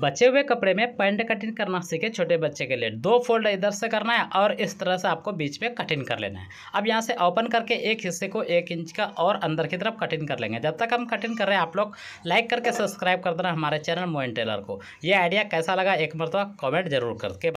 बचे हुए कपड़े में पैंट कटिंग करना सीखे छोटे बच्चे के लिए दो फोल्ड इधर से करना है और इस तरह से आपको बीच में कटिंग कर लेना है अब यहाँ से ओपन करके एक हिस्से को एक इंच का और अंदर की तरफ कटिंग कर लेंगे जब तक हम कटिंग कर रहे हैं आप लोग लाइक करके सब्सक्राइब कर देना हमारे चैनल मोइन टेलर को ये आइडिया कैसा लगा एक मरतबा तो कॉमेंट जरूर करके